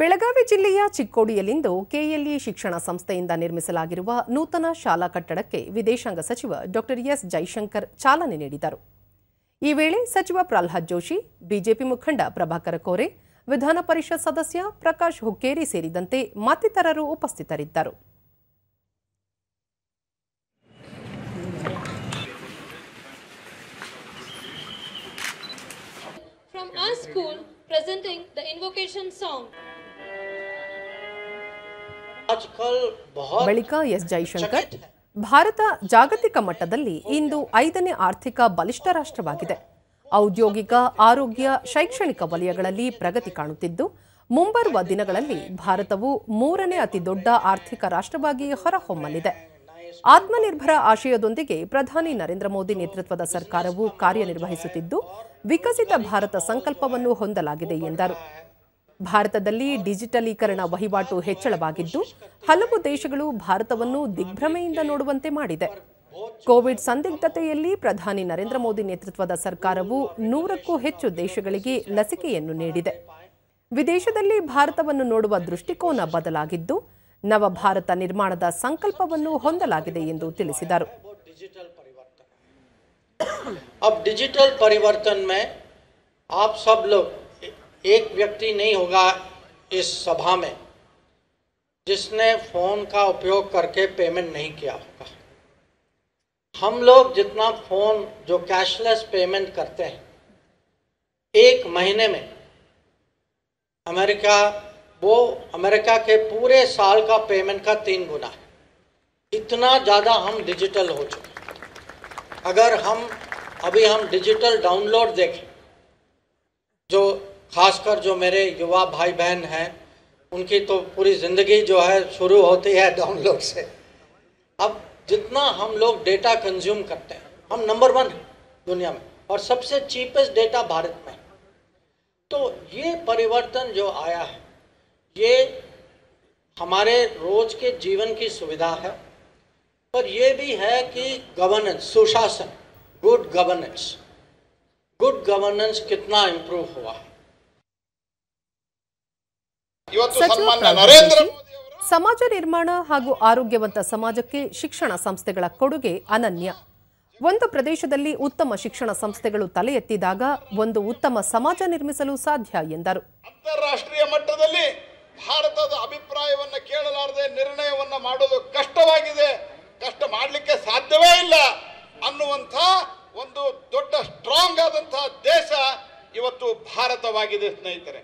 ಬೆಳಗಾವಿ ಜಿಲ್ಲೆಯ ಚಿಕ್ಕೋಡಿಯಲ್ಲಿಂದು ಕೆಎಲ್ಇ ಶಿಕ್ಷಣ ಸಂಸ್ಥೆಯಿಂದ ನಿರ್ಮಿಸಲಾಗಿರುವ ನೂತನ ಶಾಲಾ ಕಟ್ಟಡಕ್ಕೆ ವಿದೇಶಾಂಗ ಸಚಿವ ಡಾಕ್ಟರ್ ಎಸ್ ಜೈಶಂಕರ್ ಚಾಲನೆ ನೀಡಿದರು ಈ ವೇಳೆ ಸಚಿವ ಪ್ರಹ್ಲಾದ್ ಜೋಶಿ ಬಿಜೆಪಿ ಮುಖಂಡ ಪ್ರಭಾಕರ ಕೋರೆ ವಿಧಾನ ಪರಿಷತ್ ಸದಸ್ಯ ಪ್ರಕಾಶ್ ಹುಕ್ಕೇರಿ ಸೇರಿದಂತೆ ಮತ್ತಿತರರು ಉಪಸ್ಥಿತರಿದ್ದರು presenting the invocation song. ಬಳಿಕ ಎಸ್ ಜೈಶಂಕರ್ ಭಾರತ ಜಾಗತಿಕ ಮಟ್ಟದಲ್ಲಿ ಇಂದು ಐದನೇ ಆರ್ಥಿಕ ಬಲಿಷ್ಠ ರಾಷ್ಟ್ರವಾಗಿದೆ ಔದ್ಯೋಗಿಕ ಆರೋಗ್ಯ ಶೈಕ್ಷಣಿಕ ವಲಯಗಳಲ್ಲಿ ಪ್ರಗತಿ ಕಾಣುತ್ತಿದ್ದು ಮುಂಬರುವ ದಿನಗಳಲ್ಲಿ ಭಾರತವು ಮೂರನೇ ಅತಿ ದೊಡ್ಡ ಆರ್ಥಿಕ ರಾಷ್ಟ್ರವಾಗಿ ಹೊರಹೊಮ್ಮಲಿದೆ ಆತ್ಮನಿರ್ಭರ ಆಶಯದೊಂದಿಗೆ ಪ್ರಧಾನಿ ನರೇಂದ್ರ ಮೋದಿ ನೇತೃತ್ವದ ಸರ್ಕಾರವು ಕಾರ್ಯನಿರ್ವಹಿಸುತ್ತಿದ್ದು ವಿಕಸಿತ ಭಾರತ ಸಂಕಲ್ಪವನ್ನು ಹೊಂದಲಾಗಿದೆ ಎಂದರು ಭಾರತದಲ್ಲಿ ಡಿಜಿಟಲೀಕರಣ ವಹಿವಾಟು ಹೆಚ್ಚಳವಾಗಿದ್ದು ಹಲವು ದೇಶಗಳು ಭಾರತವನ್ನು ದಿಗ್ಭ್ರಮೆಯಿಂದ ನೋಡುವಂತೆ ಮಾಡಿದೆ ಕೋವಿಡ್ ಸಂದಿಗ್ಧತೆಯಲ್ಲಿ ಪ್ರಧಾನಿ ನರೇಂದ್ರ ಮೋದಿ ನೇತೃತ್ವದ ಸರ್ಕಾರವು ನೂರಕ್ಕೂ ಹೆಚ್ಚು ದೇಶಗಳಿಗೆ ಲಸಿಕೆಯನ್ನು ನೀಡಿದೆ ವಿದೇಶದಲ್ಲಿ ಭಾರತವನ್ನು ನೋಡುವ ದೃಷ್ಟಿಕೋನ ಬದಲಾಗಿದ್ದು ನವ ಭಾರತ ನಿರ್ಮಾಣದ ಸಂಕಲ್ಪವನ್ನು ಹೊಂದಲಾಗಿದೆ ಎಂದು ತಿಳಿಸಿದರು अब डिजिटल परिवर्तन में आप सब एक व्यक्ति नहीं होगा इस सभा में जिसने फ़ोन का उपयोग करके पेमेंट नहीं किया होगा हम लोग जितना फ़ोन जो कैशलेस पेमेंट करते हैं एक महीने में अमेरिका वो अमेरिका के पूरे साल का पेमेंट का तीन गुना है इतना ज़्यादा हम डिजिटल हो चुके अगर हम अभी हम डिजिटल डाउनलोड देखें जो खासकर जो मेरे युवा भाई बहन हैं उनकी तो पूरी ज़िंदगी जो है शुरू होती है डाउनलोड से अब जितना हम लोग डेटा कंज्यूम करते हैं हम नंबर वन हैं दुनिया में और सबसे चीपेस्ट डेटा भारत में तो ये परिवर्तन जो आया है ये हमारे रोज के जीवन की सुविधा है पर ये भी है कि गवर्नेंस सुशासन गुड गवर्नेंस गुड गवर्नेंस कितना इम्प्रूव हुआ है ಸಚಿವ ಸಮಾಜ ನಿರ್ಮಾಣ ಹಾಗೂ ಆರೋಗ್ಯವಂತ ಸಮಾಜಕ್ಕೆ ಶಿಕ್ಷಣ ಸಂಸ್ಥೆಗಳ ಕೊಡುಗೆ ಅನನ್ಯ ಒಂದು ಪ್ರದೇಶದಲ್ಲಿ ಉತ್ತಮ ಶಿಕ್ಷಣ ಸಂಸ್ಥೆಗಳು ತಲೆ ಎತ್ತಿದಾಗ ಒಂದು ಉತ್ತಮ ಸಮಾಜ ನಿರ್ಮಿಸಲು ಸಾಧ್ಯ ಎಂದರು ಅಂತಾರಾಷ್ಟ್ರೀಯ ಮಟ್ಟದಲ್ಲಿ ಭಾರತದ ಅಭಿಪ್ರಾಯವನ್ನು ಕೇಳಲಾರದೆ ನಿರ್ಣಯವನ್ನು ಮಾಡುವುದು ಕಷ್ಟವಾಗಿದೆ ಕಷ್ಟ ಮಾಡಲಿಕ್ಕೆ ಸಾಧ್ಯವೇ ಇಲ್ಲ ಅನ್ನುವಂಥ ಒಂದು ದೊಡ್ಡ ಸ್ಟ್ರಾಂಗ್ ಆದಂತಹ ದೇಶ ಇವತ್ತು ಭಾರತವಾಗಿದೆ ಸ್ನೇಹಿತರೆ